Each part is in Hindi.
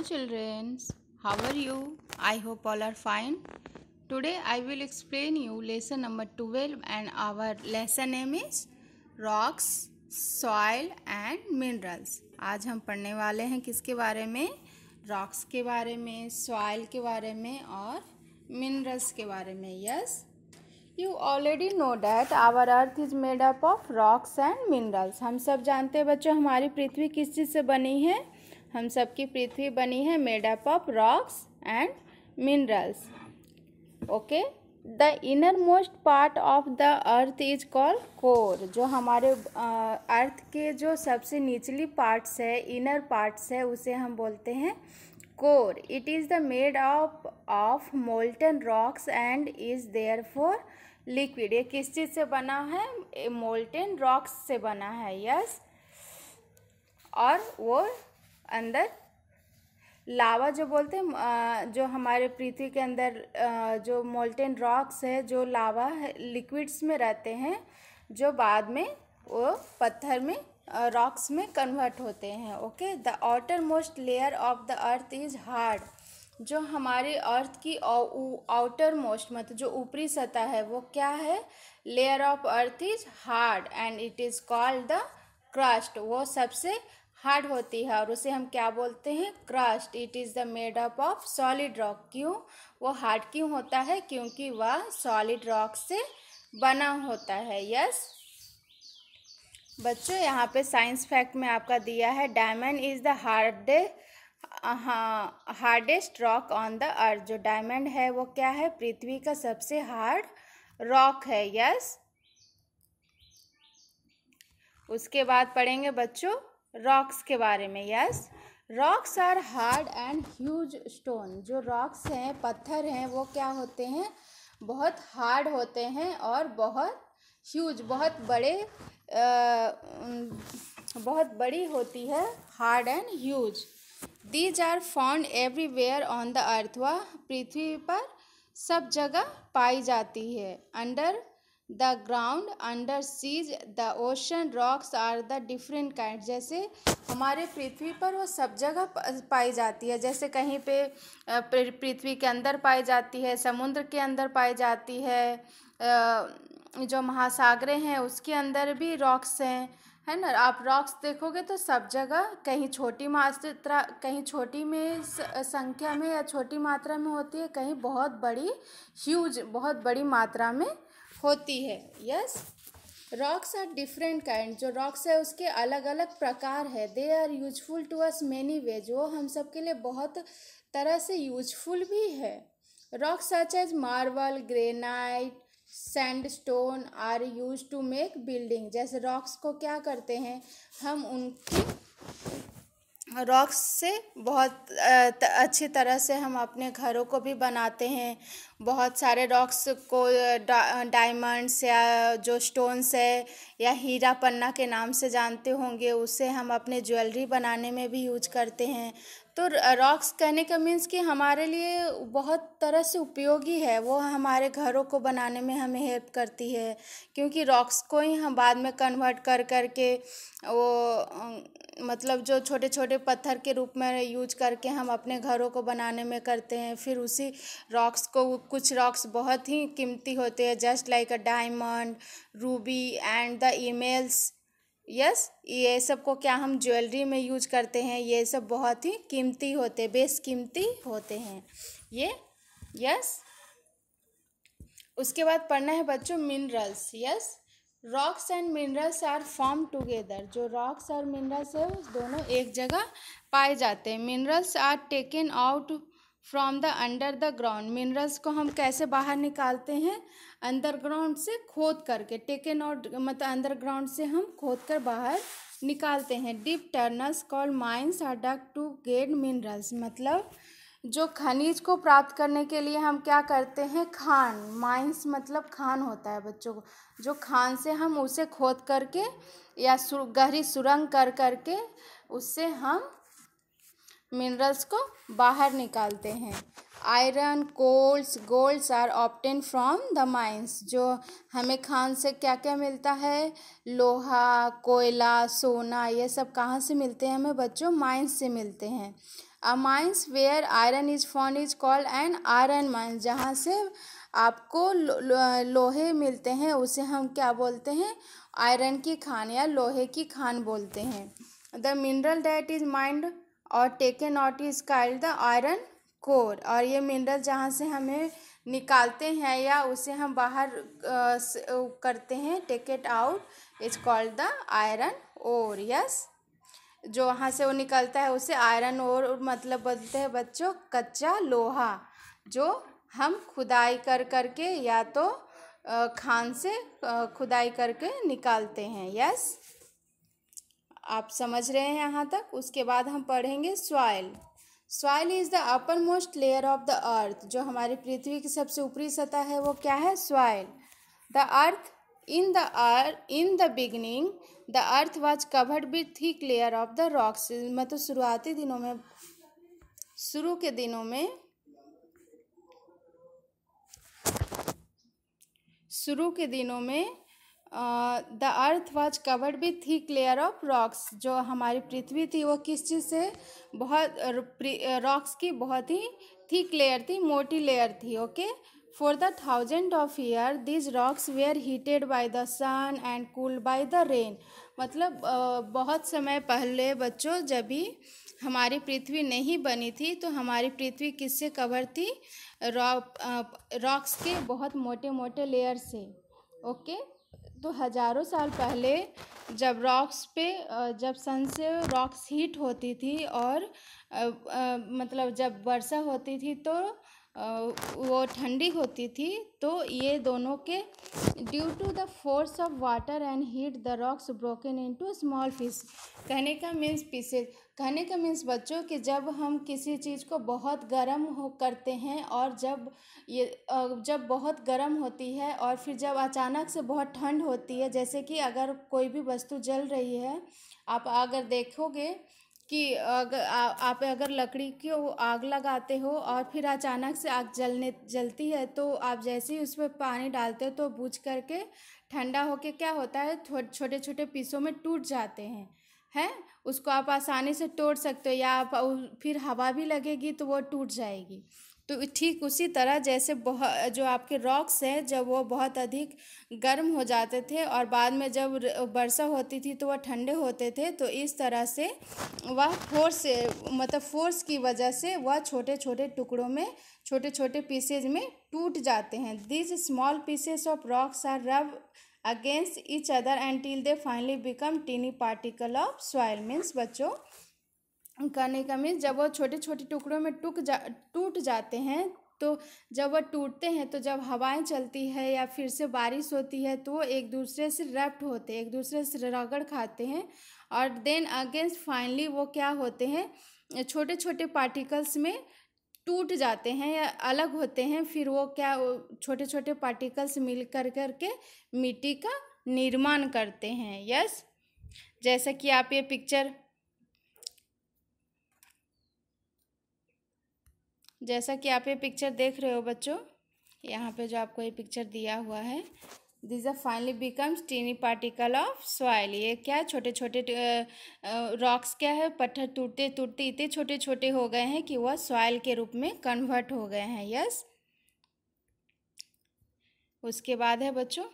hello children how are you i hope all are fine today i will explain you lesson number 12 and our lesson name is rocks soil and minerals aaj hum padhne wale hain kiske bare mein rocks ke bare mein soil ke bare mein aur minerals ke bare mein yes you already know that our earth is made up of rocks and minerals हम सब जानते हैं बच्चों हमारी पृथ्वी किस चीज़ से बनी है हम सबकी पृथ्वी बनी है made up of rocks and minerals okay the inner most part of the earth is called core जो हमारे अर्थ के जो सबसे निचली पार्ट्स है इनर पार्ट्स है उसे हम बोलते हैं core it is the made of of molten rocks and is there for liquid ये किस चीज़ से बना है मोल्टन रॉक्स से बना है यस और वो अंदर लावा जो बोलते हैं जो हमारे पृथ्वी के अंदर जो मोल्टेन रॉक्स है जो लावा लिक्विड्स में रहते हैं जो बाद में वो पत्थर में रॉक्स में कन्वर्ट होते हैं okay the outer most layer of the earth is hard जो हमारे अर्थ की आउटर मोस्ट मतलब जो ऊपरी सतह है वो क्या है layer of earth is hard and it is called the crust वो सबसे हार्ड होती है और उसे हम क्या बोलते हैं crust it is the made up of solid rock क्यों वो हार्ड क्यों होता है क्योंकि वह सॉलिड रॉक से बना होता है यस बच्चों यहाँ पे साइंस फैक्ट में आपका दिया है डायमंड इज़ द हार्ड हाँ hardest rock on the earth जो डायमंड है वो क्या है पृथ्वी का सबसे हार्ड रॉक है यस उसके बाद पढ़ेंगे बच्चों रॉक्स के बारे में yes rocks are hard and huge stone जो रॉक्स हैं पत्थर हैं वो क्या होते हैं बहुत हार्ड होते हैं और बहुत ह्यूज बहुत बड़े आ, बहुत बड़ी होती है hard and huge these are found everywhere on the earth व पृथ्वी पर सब जगह पाई जाती है under the ground under seas the ocean rocks are the different kind जैसे हमारे पृथ्वी पर वो सब जगह पाई जाती है जैसे कहीं पे पृथ्वी के अंदर पाई जाती है समुद्र के अंदर पाई जाती है जो महासागरें हैं उसके अंदर भी रॉक्स हैं है ना आप रॉक्स देखोगे तो सब जगह कहीं छोटी मात्रा कहीं छोटी में संख्या में या छोटी मात्रा में होती है कहीं बहुत बड़ी ह्यूज बहुत बड़ी मात्रा में होती है yes rocks are different kind जो रॉक्स है उसके अलग अलग प्रकार है they are useful to us many ways वो हम सब के लिए बहुत तरह से यूजफुल भी है rocks such as marble granite sandstone are use to make building जैसे रॉक्स को क्या करते हैं हम उनकी रॉक्स से बहुत अच्छी तरह से हम अपने घरों को भी बनाते हैं बहुत सारे रॉक्स को डायमंड्स या जो स्टोन्स है या हीरा पन्ना के नाम से जानते होंगे उसे हम अपने ज्वेलरी बनाने में भी यूज करते हैं तो रॉक्स कहने का मीन्स कि हमारे लिए बहुत तरह से उपयोगी है वो हमारे घरों को बनाने में हमें हेल्प करती है क्योंकि रॉक्स को ही हम बाद में कन्वर्ट कर कर के वो मतलब जो छोटे छोटे पत्थर के रूप में यूज करके हम अपने घरों को बनाने में करते हैं फिर उसी रॉक्स को कुछ रॉक्स बहुत ही कीमती होते हैं just like a diamond ruby and the emeralds yes ये सब को क्या हम ज्वेलरी में यूज करते हैं ये सब बहुत ही कीमती होते कीमती होते हैं ये यस उसके बाद पढ़ना है बच्चों minerals yes rocks and minerals are form together जो रॉक्स और मिनरल्स है दोनों एक जगह पाए जाते हैं minerals are taken out from the under the ground minerals को हम कैसे बाहर निकालते हैं अंडरग्राउंड से खोद करके टेकन आउट मतलब अंडरग्राउंड से हम खोद कर बाहर निकालते हैं deep tunnels call mines are dug to get minerals मतलब जो खनिज को प्राप्त करने के लिए हम क्या करते हैं खान माइंस मतलब खान होता है बच्चों को जो खान से हम उसे खोद करके या सुर, गहरी सुरंग कर करके उससे हम मिनरल्स को बाहर निकालते हैं iron coals golds are obtain from the mines जो हमें खान से क्या क्या मिलता है लोहा कोयला सोना ये सब कहाँ से मिलते हैं हमें बच्चों माइंस से मिलते हैं a mines where iron is found is called and iron mines जहाँ से आपको लो, लो, लोहे मिलते हैं उसे हम क्या बोलते हैं आयरन की खान या लोहे की खान बोलते हैं the mineral that is mined और taken out is called the iron ore और ये मिनरल जहाँ से हमें निकालते हैं या उसे हम बाहर करते हैं take it out is called the iron ore yes जो वहाँ से वो निकलता है उसे आयरन ओर मतलब बोलते हैं बच्चों कच्चा लोहा जो हम खुदाई कर करके या तो खान से खुदाई करके निकालते हैं यस आप समझ रहे हैं यहाँ तक उसके बाद हम पढ़ेंगे soil soil is the uppermost layer of the earth जो हमारी पृथ्वी की सबसे ऊपरी सतह है वो क्या है soil the earth in the earth in the beginning the earth was covered with thick layer of the rocks मतलब शुरुआती दिनों में शुरू के दिनों में शुरू के दिनों में the earth was covered with thick layer of rocks जो हमारी पृथ्वी थी वो किस चीज़ से बहुत रॉक्स की बहुत ही थिक लेयर थी मोटी लेयर थी okay for the thousand of year these rocks were heated by the sun and cool by the rain मतलब बहुत समय पहले बच्चों जब भी हमारी पृथ्वी नहीं बनी थी तो हमारी पृथ्वी किससे कवर थी रॉक्स के बहुत मोटे मोटे लेयर से ओके okay? तो हज़ारों साल पहले जब रॉक्स पे जब सन से रॉक्स हीट होती थी और मतलब जब वर्षा होती थी तो वो ठंडी होती थी तो ये दोनों के due to the force of water and heat the rocks broken into small fish कहने का मीन्स पीसेज कहने का मीन्स बच्चों कि जब हम किसी चीज़ को बहुत गर्म हो करते हैं और जब ये जब बहुत गर्म होती है और फिर जब अचानक से बहुत ठंड होती है जैसे कि अगर कोई भी वस्तु जल रही है आप अगर देखोगे कि अगर आप अगर लकड़ी की आग लगाते हो और फिर अचानक से आग जलने जलती है तो आप जैसे ही उस पर पानी डालते हो तो बूझ करके ठंडा होके क्या होता है छोटे छोटे पीसों में टूट जाते हैं हैं उसको आप आसानी से तोड़ सकते हो या आप फिर हवा भी लगेगी तो वो टूट जाएगी तो ठीक उसी तरह जैसे बहुत जो आपके रॉक्स हैं जब वो बहुत अधिक गर्म हो जाते थे और बाद में जब वर्षा होती थी तो वह ठंडे होते थे तो इस तरह से वह फोर्स मतलब फोर्स की वजह से वह छोटे छोटे टुकड़ों में छोटे छोटे पीसेज में टूट जाते हैं this small pieces of rocks are rub against each other and till they finally become tiny particle of soil means बच्चों कहने का मीन्स जब वो छोटे छोटे टुकड़ों में टूक जा टूट जाते हैं तो जब वह टूटते हैं तो जब हवाएं चलती है या फिर से बारिश होती है तो वो एक दूसरे से रप्ट होते हैं एक दूसरे से रगड़ खाते हैं और देन अगेंस्ट फाइनली वो क्या होते हैं छोटे छोटे पार्टिकल्स में टूट जाते हैं या अलग होते हैं फिर वो क्या छोटे छोटे पार्टिकल्स मिल कर करके मिट्टी का निर्माण करते हैं यस जैसा कि आप ये पिक्चर जैसा कि आप ये पिक्चर देख रहे हो बच्चों यहाँ पे जो आपको ये पिक्चर दिया हुआ है this are finally becomes tiny particle of soil ये क्या छोटे छोटे रॉक्स क्या है पत्थर टूटते टूटते इतने छोटे छोटे हो गए हैं कि वह सॉइल के रूप में कन्वर्ट हो गए हैं यस उसके बाद है बच्चों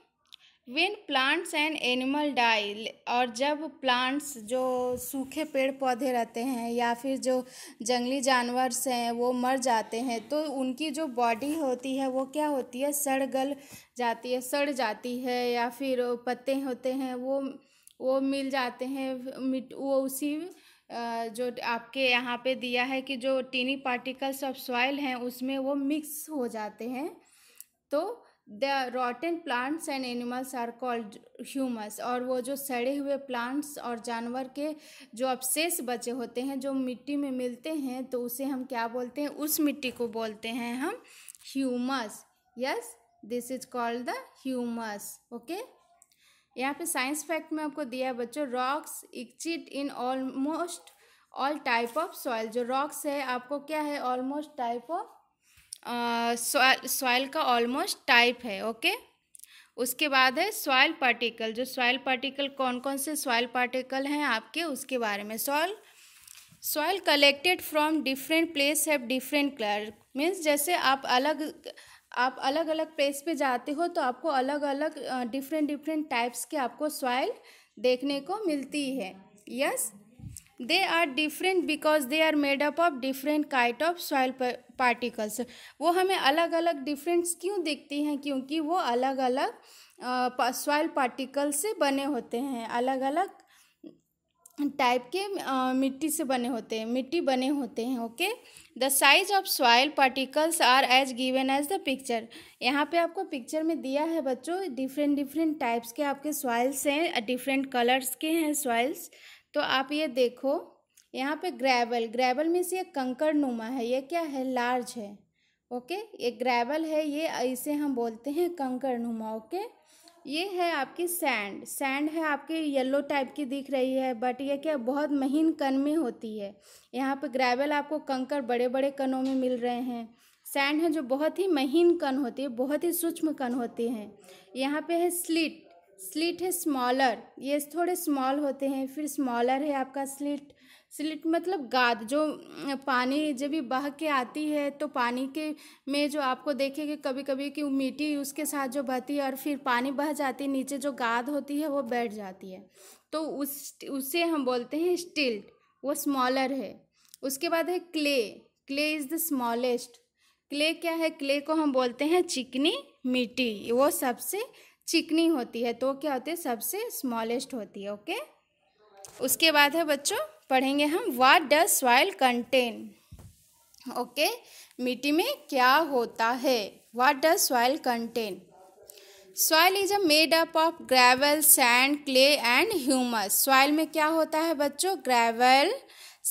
when plants and animal die और जब प्लांट्स जो सूखे पेड़ पौधे रहते हैं या फिर जो जंगली जानवर हैं वो मर जाते हैं तो उनकी जो बॉडी होती है वो क्या होती है सड़ गल जाती है सड़ जाती है या फिर पत्ते होते हैं वो वो मिल जाते हैं मिट वो उसी जो आपके यहाँ पे दिया है कि जो टीनी पार्टिकल्स ऑफ सॉइल हैं उसमें वो मिक्स हो जाते हैं तो the rotten plants and animals are called humus और वो जो सड़े हुए प्लांट्स और जानवर के जो अवशेष बचे होते हैं जो मिट्टी में मिलते हैं तो उसे हम क्या बोलते हैं उस मिट्टी को बोलते हैं हम humus yes this is called the humus okay यहाँ पे साइंस फैक्ट में आपको दिया है बच्चों rocks exist in almost all type of soil जो रॉक्स है आपको क्या है ऑलमोस्ट टाइप ऑफ सॉयल का ऑलमोस्ट टाइप है ओके उसके बाद है सॉयल पार्टिकल जो सॉयल पार्टिकल कौन कौन से सॉयल पार्टिकल हैं आपके उसके बारे में soil soil collected from different place have different colour means जैसे आप अलग आप अलग अलग प्लेस पे जाते हो तो आपको अलग अलग डिफरेंट डिफरेंट टाइप्स के आपको सॉयल देखने को मिलती है yes yes? They are different because they are made up of different kind of soil particles वो हमें अलग अलग डिफरेंट्स क्यों दिखती हैं क्योंकि वो अलग अलग सॉइल पार्टिकल से बने होते हैं अलग अलग टाइप के मिट्टी से बने होते हैं मिट्टी बने होते हैं okay the size of soil particles are as given as the picture यहाँ पे आपको पिक्चर में दिया है बच्चों डिफरेंट डिफरेंट टाइप्स के आपके सॉइल्स हैं डिफरेंट कलर्स के हैं सॉइल्स तो आप ये देखो यहाँ पे ग्रेवल ग्रेवल मीन्स ये कंकड़ नुमा है ये क्या है लार्ज है ओके ये ग्रेवल है ये इसे हम बोलते हैं कंकड़ नुमा ओके ये है आपकी सैंड सैंड है आपकी येलो टाइप की दिख रही है बट ये क्या बहुत महीन कन में होती है यहाँ पे ग्रेवल आपको कंकर बड़े बड़े कनों में मिल रहे हैं सैंड है जो बहुत ही महीन कन होती है बहुत ही सूक्ष्म कन होती हैं यहाँ पे है स्लिट स्लिट है स्मॉलर ये थोड़े स्मॉल होते हैं फिर स्मॉलर है आपका स्लिट स्लिट मतलब गाद जो पानी जब भी बह के आती है तो पानी के में जो आपको देखेंगे कभी कभी कि मिट्टी उसके साथ जो बहती है और फिर पानी बह जाती है नीचे जो गाद होती है वो बैठ जाती है तो उस उसे हम बोलते हैं स्टिल्ट वो स्मॉलर है उसके बाद है clay clay is the smallest clay क्या है क्ले को हम बोलते हैं चिकनी मिट्टी वो सबसे चिकनी होती है तो क्या होती है सबसे स्मॉलेस्ट होती है ओके उसके बाद है बच्चों पढ़ेंगे हम what does soil contain okay मिट्टी में क्या होता है what does soil contain soil is a made up of gravel sand clay and humus soil में क्या होता है बच्चों gravel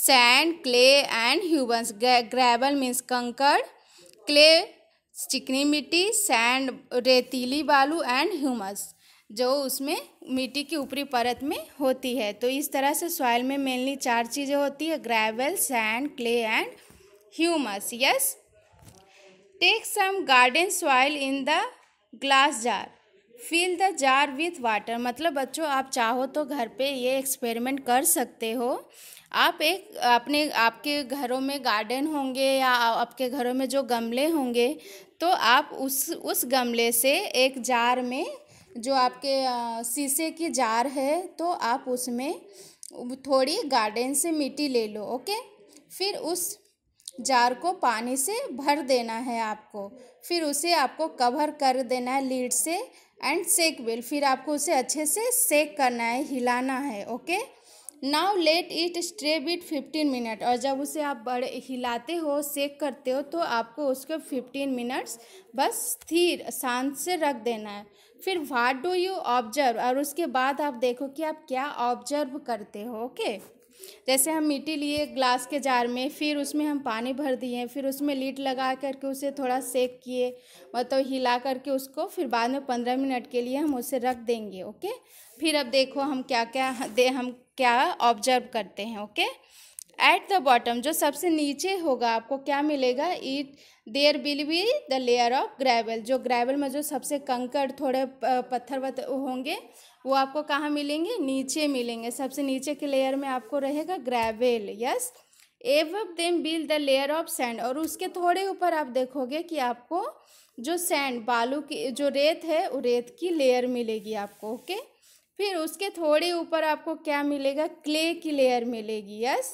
sand clay and humus gravel means कंकड़ क्ले चिकनी मिट्टी सैंड रेतीली बालू एंड ह्यूमस जो उसमें मिट्टी की ऊपरी परत में होती है तो इस तरह से सॉइल में मेनली चार चीज़ें होती है gravel sand clay and humus yes take some garden soil in the glass jar fill the jar with water मतलब बच्चों आप चाहो तो घर पे ये एक्सपेरिमेंट कर सकते हो आप एक अपने आपके घरों में गार्डन होंगे या आपके घरों में जो गमले होंगे तो आप उस उस गमले से एक जार में जो आपके शीशे की जार है तो आप उसमें थोड़ी गार्डन से मिट्टी ले लो ओके फिर उस जार को पानी से भर देना है आपको फिर उसे आपको कवर कर देना है लीड से एंड सेक वेल फिर आपको उसे अच्छे से सेक करना है हिलाना है okay now let it stay bit fifteen minute और जब उसे आप बड़े हिलाते हो सेक करते हो तो आपको उसको फिफ्टीन मिनट्स बस स्थिर शांत से रख देना है फिर वाट डू यू ऑब्जर्व और उसके बाद आप देखो कि आप क्या ऑब्जर्व करते हो ओके जैसे हम मिट्टी लिए ग्लास के जार में फिर उसमें हम पानी भर दिए फिर उसमें लीड लगा करके उसे थोड़ा सेक किए मतलब हिला करके उसको फिर बाद में पंद्रह मिनट के लिए हम उसे रख देंगे ओके फिर अब देखो हम क्या क्या दे हम क्या ऑब्जर्व करते हैं ओके एट द बॉटम जो सबसे नीचे होगा आपको क्या मिलेगा it there will be the layer of gravel जो ग्रेवल में जो सबसे कंकड़ थोड़े पत्थर होंगे वो आपको कहाँ मिलेंगे नीचे मिलेंगे सबसे नीचे के लेयर में आपको रहेगा gravel yes above them will the layer of sand और उसके थोड़े ऊपर आप देखोगे कि आपको जो सैंड बालू की जो रेत है वो रेत की लेयर मिलेगी आपको ओके okay? फिर उसके थोड़े ऊपर आपको क्या मिलेगा क्ले की लेयर मिलेगी यस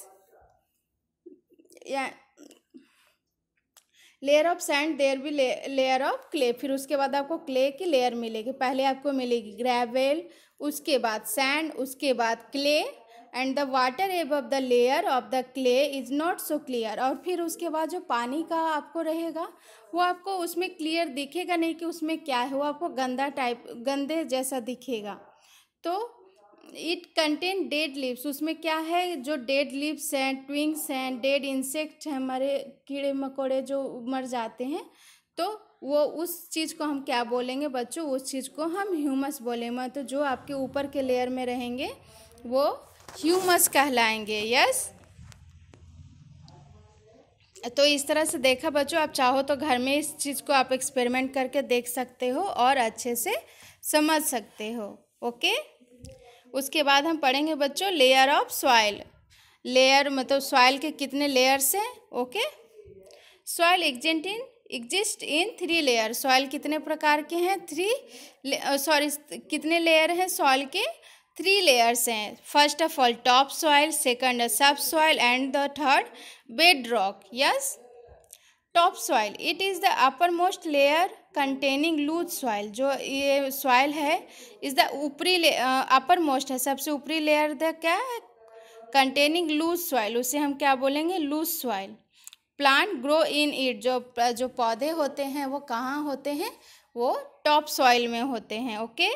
या लेयर ऑफ सैंड देयर भी लेयर ऑफ क्ले फिर उसके बाद आपको क्ले की लेयर मिलेगी पहले आपको मिलेगी ग्रेवल उसके बाद सैंड उसके बाद clay and the water above of the layer of the clay is not so clear और फिर उसके बाद जो पानी का आपको रहेगा वो आपको उसमें क्लियर दिखेगा नहीं कि उसमें क्या है वो आपको गंदा टाइप गंदे जैसा दिखेगा तो इट कंटेन डेड लिप्स उसमें क्या है जो डेड लिप्स हैं ट्विंग्स हैं डेड इंसेक्ट हैं हमारे कीड़े मकोड़े जो मर जाते हैं तो वो उस चीज़ को हम क्या बोलेंगे बच्चों उस चीज़ को हम ह्यूमस बोलेंगे तो जो आपके ऊपर के लेयर में रहेंगे वो ह्यूमस कहलाएंगे यस तो इस तरह से देखा बच्चों आप चाहो तो घर में इस चीज़ को आप एक्सपेरिमेंट करके देख सकते हो और अच्छे से समझ सकते हो ओके उसके बाद हम पढ़ेंगे बच्चों लेयर ऑफ सॉइल लेयर मतलब सॉइल के कितने लेयर्स हैं okay soil exist in exist in three layer soil कितने प्रकार के हैं थ्री सॉरी uh, कितने लेयर हैं सॉइल के थ्री लेयर्स हैं first of all topsoil second subsoil and the third bedrock yes topsoil it is the uppermost layer containing loose soil जो ये सॉइल है इज़ द ऊपरी अपर मोस्ट है सबसे ऊपरी लेयर द क्या है कंटेनिंग लूज सॉइल उसे हम क्या बोलेंगे loose soil plant grow in it जो जो पौधे होते हैं वो कहाँ होते हैं वो टॉप सॉइल में होते हैं ओके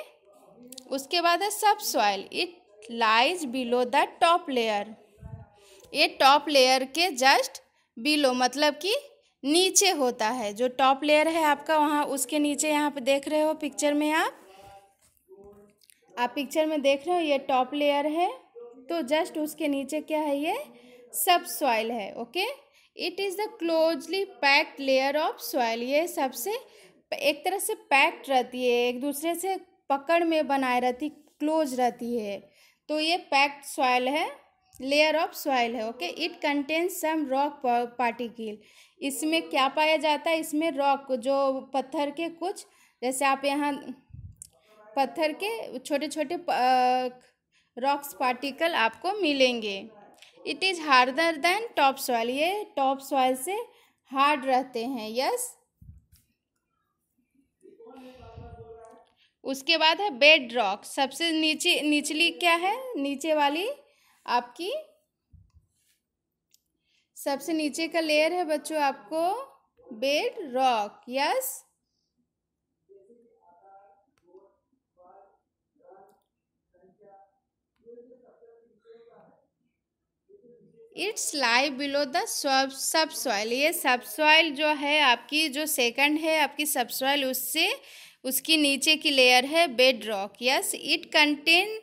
उसके बाद है subsoil it lies below the top layer ये टॉप लेयर के जस्ट बिलो मतलब कि नीचे होता है जो टॉप लेयर है आपका वहाँ उसके नीचे यहाँ पे देख रहे हो पिक्चर में आप आप पिक्चर में देख रहे हो ये टॉप लेयर है तो जस्ट उसके नीचे क्या है ये सब सॉइल है okay it is the closely packed layer of soil ये सबसे एक तरह से पैक्ड रहती है एक दूसरे से पकड़ में बनाए रहती क्लोज रहती है तो ये पैक्ड सॉइल है लेयर ऑफ सॉइल है okay it contains some rock particle इसमें क्या पाया जाता है इसमें रॉक जो पत्थर के कुछ जैसे आप यहाँ पत्थर के छोटे छोटे रॉक्स पार्टिकल आपको मिलेंगे it is harder than topsoil ये टॉप सॉइल से हार्ड रहते हैं यस उसके बाद है बेड रॉक सबसे नीचे निचली क्या है नीचे वाली आपकी सबसे नीचे का लेयर है बच्चों आपको bedrock yes it's lie below the sub सब सॉइल ये सब सॉइल जो है आपकी जो सेकंड है आपकी सब सॉइल उससे उसकी नीचे की लेयर है bedrock yes it contain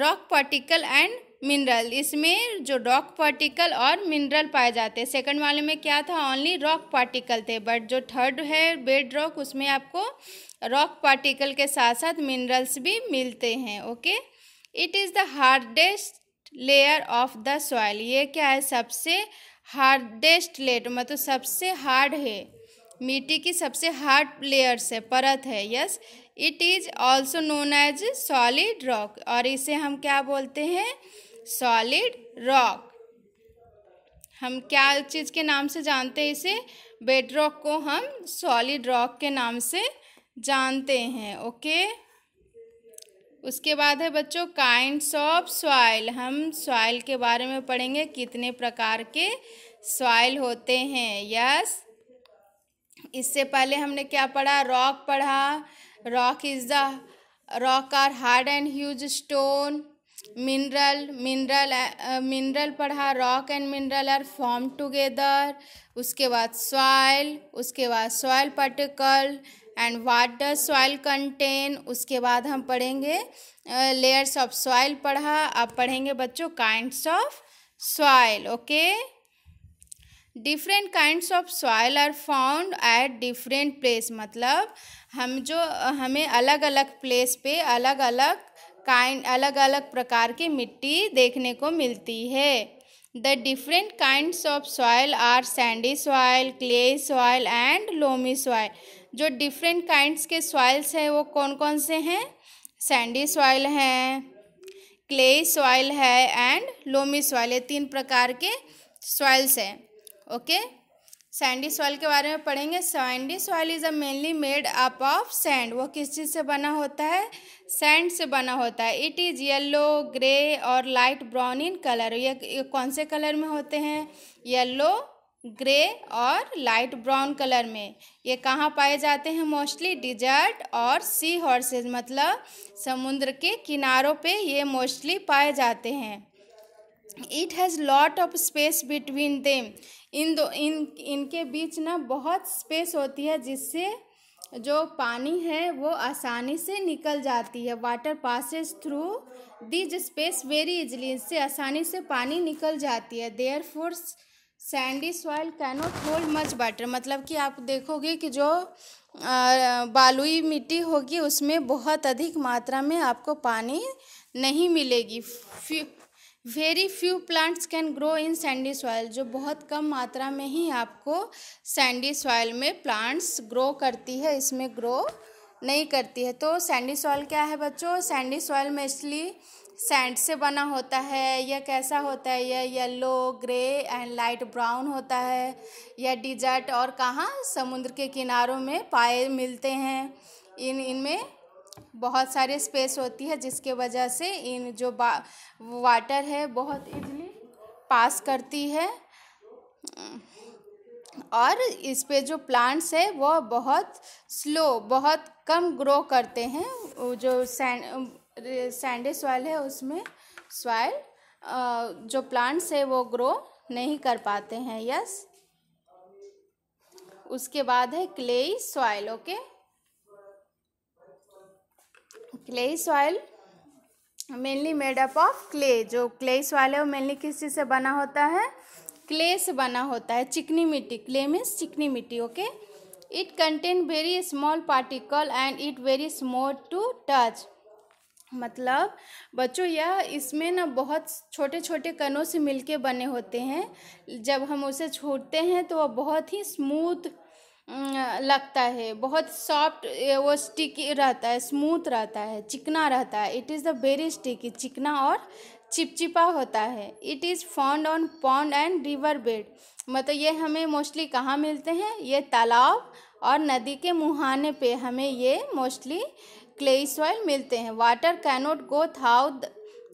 rock particle and mineral इसमें जो रॉक पार्टिकल और मिनरल पाए जाते हैं सेकंड वाले में क्या था ओनली रॉक पार्टिकल थे बट जो थर्ड है बेड रॉक उसमें आपको रॉक पार्टिकल के साथ साथ मिनरल्स भी मिलते हैं okay it is the hardest layer of the soil ये क्या है सबसे हार्डेस्ट लेयर मतलब सबसे हार्ड है मिट्टी की सबसे हार्ड लेयर्स है परत है yes it is also known as solid rock और इसे हम क्या बोलते हैं सॉलिड रॉक हम क्या चीज़ के नाम से जानते हैं इसे बेड रॉक को हम सॉलिड रॉक के नाम से जानते हैं ओके उसके बाद है बच्चों काइंड्स ऑफ सॉइल हम सॉइल के बारे में पढ़ेंगे कितने प्रकार के सॉइल होते हैं यस इससे पहले हमने क्या पढ़ा रॉक पढ़ा rock is the rock are hard and huge stone mineral mineral mineral पढ़ा rock and mineral are form together उसके बाद सॉइल उसके बाद soil particle and water soil contain उसके बाद हम पढ़ेंगे लेयर्स ऑफ सॉइल पढ़ा आप पढ़ेंगे बच्चों kinds of soil okay different kinds of soil are found at different place मतलब हम जो uh, हमें अलग अलग प्लेस पे अलग अलग काइंड अलग अलग प्रकार की मिट्टी देखने को मिलती है the different kinds of soil are sandy soil clay soil and loamy soil जो डिफरेंट काइंड्स के सॉइल्स हैं वो कौन कौन से हैं सैंडी सॉयल हैं क्ले सॉयल है एंड लोमी सॉयल ये तीन प्रकार के सॉइल्स हैं ओके सैंडी सॉइल के बारे में पढ़ेंगे sandy soil is a mainly made up of sand वो किस चीज़ से बना होता है सैंड से बना होता है इट इज़ येल्लो ग्रे और लाइट ब्राउन इन कलर ये कौन से कलर में होते हैं येल्लो ग्रे और लाइट ब्राउन कलर में ये कहाँ पाए जाते हैं मोस्टली डिजर्ट और सी हॉर्सेज मतलब समुद्र के किनारों पे ये मोस्टली पाए जाते हैं it has lot of space between them इन दो इन इनके बीच ना बहुत स्पेस होती है जिससे जो पानी है वो आसानी से निकल जाती है water passes through these space very easily इससे आसानी से पानी निकल जाती है therefore sandy soil cannot hold much water मतलब कि आप देखोगे कि जो बालुई मिट्टी होगी उसमें बहुत अधिक मात्रा में आपको पानी नहीं मिलेगी very few plants can grow in sandy soil जो बहुत कम मात्रा में ही आपको सैंडी सॉइल में प्लांट्स ग्रो करती है इसमें ग्रो नहीं करती है तो सैंडी सॉइल क्या है बच्चों सैंडी सॉइल इसलिए सैंड से बना होता है या कैसा होता है यह yellow grey and light brown होता है या डिजर्ट और कहाँ समुद्र के किनारों में पाए मिलते हैं इन इनमें बहुत सारे स्पेस होती है जिसके वजह से इन जो वाटर है बहुत इजली पास करती है और इस पे जो प्लांट्स है वो बहुत स्लो बहुत कम ग्रो करते हैं जो सैंड सैंडे सॉइल है उसमें सॉइल जो प्लांट्स है वो ग्रो नहीं कर पाते हैं यस उसके बाद है clay soil okay clay soil mainly made up of clay जो क्ले सॉइल है वो मेनली किस चीज़ से बना होता है क्ले से बना होता है चिकनी मिट्टी क्ले मीन्स चिकनी मिट्टी okay it contain very small particle and it very smooth to touch मतलब बच्चों यह इसमें ना बहुत छोटे छोटे कणों से मिलके बने होते हैं जब हम उसे छूटते हैं तो वह बहुत ही स्मूथ लगता है बहुत सॉफ्ट वो स्टिकी रहता है स्मूथ रहता है चिकना रहता है it is the very sticky चिकना और चिपचिपा होता है it is found on pond and river bed मतलब ये हमें मोस्टली कहाँ मिलते हैं ये तालाब और नदी के मुहाने पे हमें ये मोस्टली क्ले सॉइल मिलते हैं water cannot go through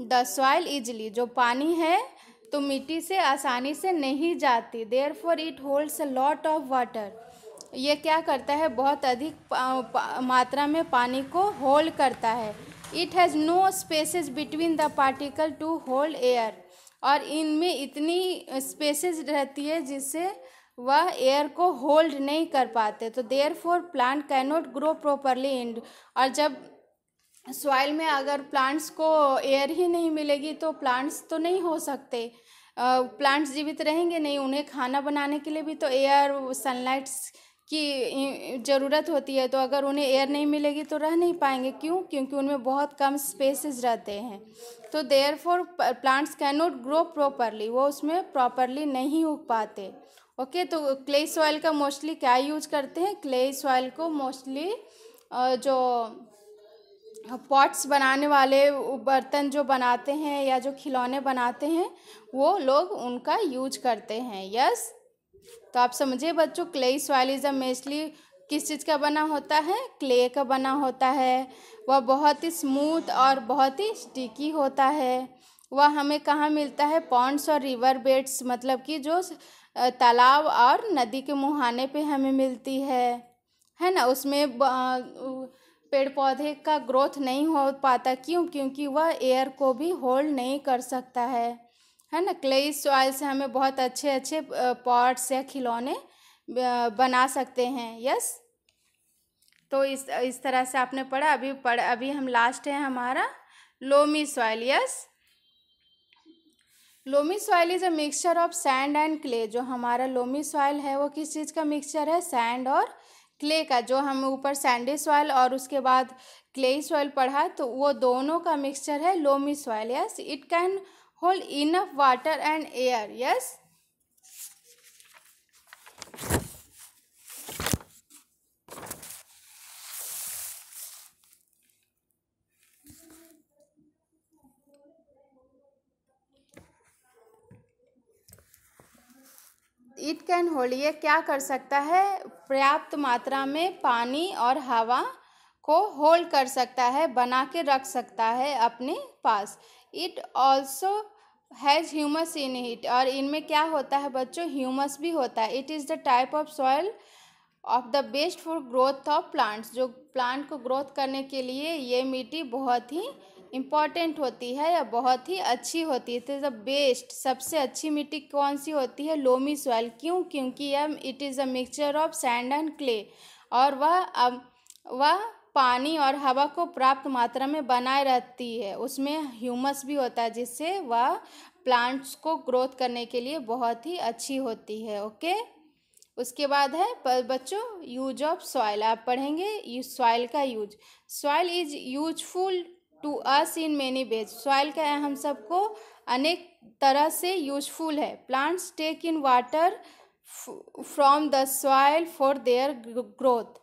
the soil easily जो पानी है तो मिट्टी से आसानी से नहीं जाती therefore it holds a lot of water ये क्या करता है बहुत अधिक मात्रा में पानी को होल्ड करता है it has no spaces between the particle to hold air और इनमें इतनी स्पेसेस रहती है जिससे वह एयर को होल्ड नहीं कर पाते तो therefore plant cannot grow properly इंड और जब सॉइल में अगर प्लांट्स को एयर ही नहीं मिलेगी तो प्लांट्स तो नहीं हो सकते प्लांट्स जीवित रहेंगे नहीं उन्हें खाना बनाने के लिए भी तो एयर सनलाइट्स की ज़रूरत होती है तो अगर उन्हें एयर नहीं मिलेगी तो रह नहीं पाएंगे क्यों क्योंकि उनमें बहुत कम स्पेसेस रहते हैं तो therefore plants can not grow properly वो उसमें प्रॉपरली नहीं उग पाते ओके तो क्ले सॉइल का मोस्टली क्या यूज करते हैं क्ले सॉइल को मोस्टली जो पॉट्स बनाने वाले बर्तन जो बनाते हैं या जो खिलौने बनाते हैं वो लोग उनका यूज करते हैं यस तो आप समझिए बच्चों clay soil is a mostly किस चीज़ का बना होता है क्ले का बना होता है वह बहुत ही स्मूथ और बहुत ही स्टिकी होता है वह हमें कहाँ मिलता है पॉन्ड्स और रिवर बेड्स मतलब कि जो तालाब और नदी के मुहाने पे हमें मिलती है है ना उसमें पेड़ पौधे का ग्रोथ नहीं हो पाता क्यों क्योंकि वह एयर को भी होल्ड नहीं कर सकता है है ना क्ले सॉइल से हमें बहुत अच्छे अच्छे पॉट्स या खिलौने बना सकते हैं यस तो इस इस तरह से आपने पढ़ा अभी पढ़ अभी हम लास्ट है हमारा loamy soil yes loamy soil is a mixture of sand and clay जो हमारा लोमी सॉइल है वो किस चीज़ का मिक्सचर है सैंड और क्ले का जो हम ऊपर सैंडी सॉइल और उसके बाद क्ले सॉइल पढ़ा तो वो दोनों का मिक्सचर है loamy soil yes it can hold enough water and air yes it can hold ये क्या कर सकता है पर्याप्त मात्रा में पानी और हवा को होल्ड कर सकता है बना के रख सकता है अपने पास it also has humus in it और इनमें क्या होता है बच्चों ह्यूमस भी होता है it is the type of soil of the best for growth of plants जो प्लांट को ग्रोथ करने के लिए ये मिट्टी बहुत ही इम्पॉर्टेंट होती है या बहुत ही अच्छी होती है इट इज़ द बेस्ट सबसे अच्छी मिट्टी कौन सी होती है लोमी सॉइल क्यों क्योंकि यह it is a mixture of sand and clay और वह अब वह पानी और हवा को प्राप्त मात्रा में बनाए रहती है उसमें ह्यूमस भी होता है जिससे वह प्लांट्स को ग्रोथ करने के लिए बहुत ही अच्छी होती है ओके उसके बाद है पर बच्चों यूज ऑफ सॉइल आप पढ़ेंगे सॉइल का use soil is useful to us in many ways soil का हम सबको अनेक तरह से यूजफुल है plants take in water from the soil for their growth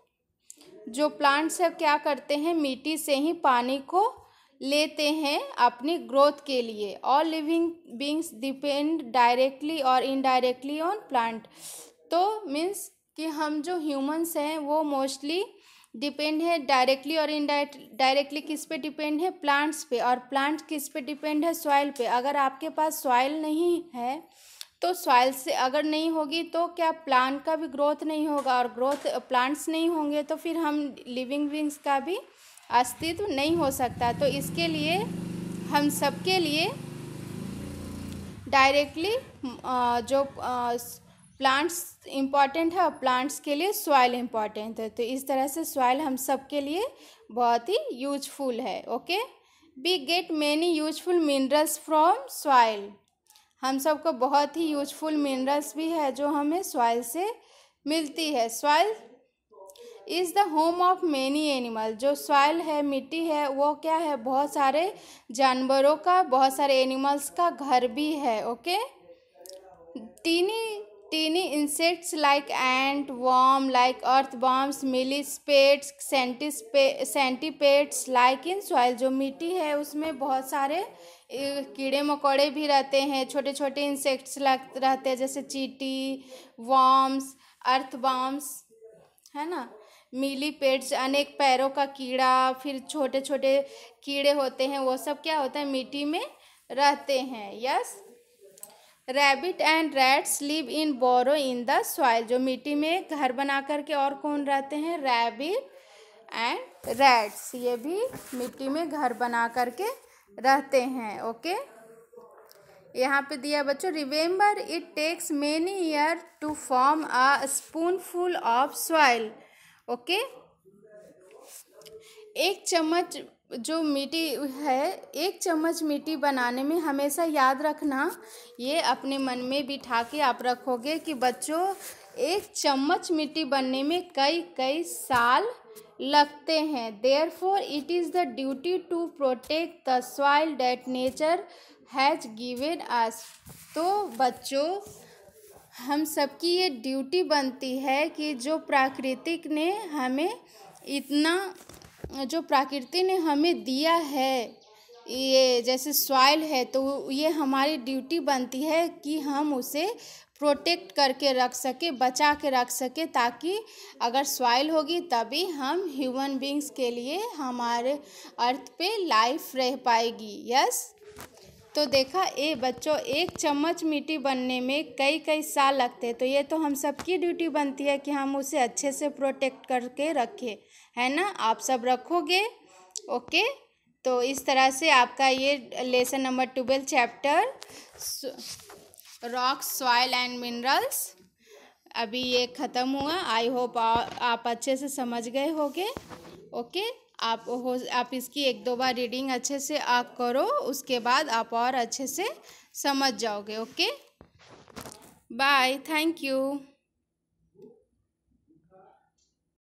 जो प्लांट्स है क्या करते हैं मिट्टी से ही पानी को लेते हैं अपनी ग्रोथ के लिए all living beings depend directly और इनडायरेक्टली ऑन प्लांट तो मीन्स कि हम जो ह्यूमंस हैं वो मोस्टली डिपेंड है डायरेक्टली और डायरेक्टली किस पे डिपेंड है प्लांट्स पे और प्लांट किस पे डिपेंड है सॉइल पे अगर आपके पास सॉइल नहीं है तो सॉइल से अगर नहीं होगी तो क्या प्लांट का भी ग्रोथ नहीं होगा और ग्रोथ प्लांट्स नहीं होंगे तो फिर हम लिविंग विंग्स का भी अस्तित्व नहीं हो सकता तो इसके लिए हम सबके लिए डायरेक्टली जो प्लांट्स इम्पॉर्टेंट है और प्लांट्स के लिए सॉइल इम्पॉर्टेंट है तो इस तरह से सॉइल हम सब के लिए बहुत ही यूजफुल है okay we get many useful minerals from soil हम सबको बहुत ही यूजफुल मिनरल्स भी है जो हमें सॉइल से मिलती है soil is the home of many animal जो सॉइल है मिट्टी है वो क्या है बहुत सारे जानवरों का बहुत सारे एनिमल्स का घर भी है okay tiny tiny insects like ant worm like earthworms स्पेट्स सेंटिस्पे सेंटीपेट्स लाइक इन सॉइल जो मिट्टी है उसमें बहुत सारे कीड़े मकोड़े भी रहते हैं छोटे छोटे इंसेक्ट्स लग रहते हैं जैसे चीटी वॉम्स अर्थ बॉम्स है ना मिली पेड्स अनेक पैरों का कीड़ा फिर छोटे छोटे कीड़े होते हैं वो सब क्या होता है मिट्टी में रहते हैं yes rabbit and rats live in burrow in the soil जो मिट्टी में घर बना करके और कौन रहते हैं रैबिट एंड रैट्स ये भी मिट्टी में घर बना करके रहते हैं ओके यहाँ पे दिया बच्चों remember it takes many year to form a spoonful of soil okay एक चम्मच जो मिट्टी है एक चम्मच मिट्टी बनाने में हमेशा याद रखना ये अपने मन में बिठा के आप रखोगे कि बच्चों एक चम्मच मिट्टी बनने में कई कई साल लगते हैं therefore it is the duty to protect the soil that nature has given us तो बच्चों हम सबकी ये ड्यूटी बनती है कि जो प्राकृतिक ने हमें इतना जो प्रकृति ने हमें दिया है ये जैसे सॉइल है तो ये हमारी ड्यूटी बनती है कि हम उसे प्रोटेक्ट करके रख सके बचा के रख सके ताकि अगर सॉइल होगी तभी हम ह्यूमन बींग्स के लिए हमारे अर्थ पे लाइफ रह पाएगी यस तो देखा ए बच्चों एक चम्मच मिट्टी बनने में कई कई साल लगते हैं तो ये तो हम सबकी ड्यूटी बनती है कि हम उसे अच्छे से प्रोटेक्ट करके रखें है ना आप सब रखोगे ओके तो इस तरह से आपका ये lesson number twelve chapter rocks soil and minerals अभी ये ख़त्म हुआ आई होप आप अच्छे से समझ गए होगे ओके आप हो आप इसकी एक दो बार रीडिंग अच्छे से आप करो उसके बाद आप और अच्छे से समझ जाओगे ओके बाय थैंक यू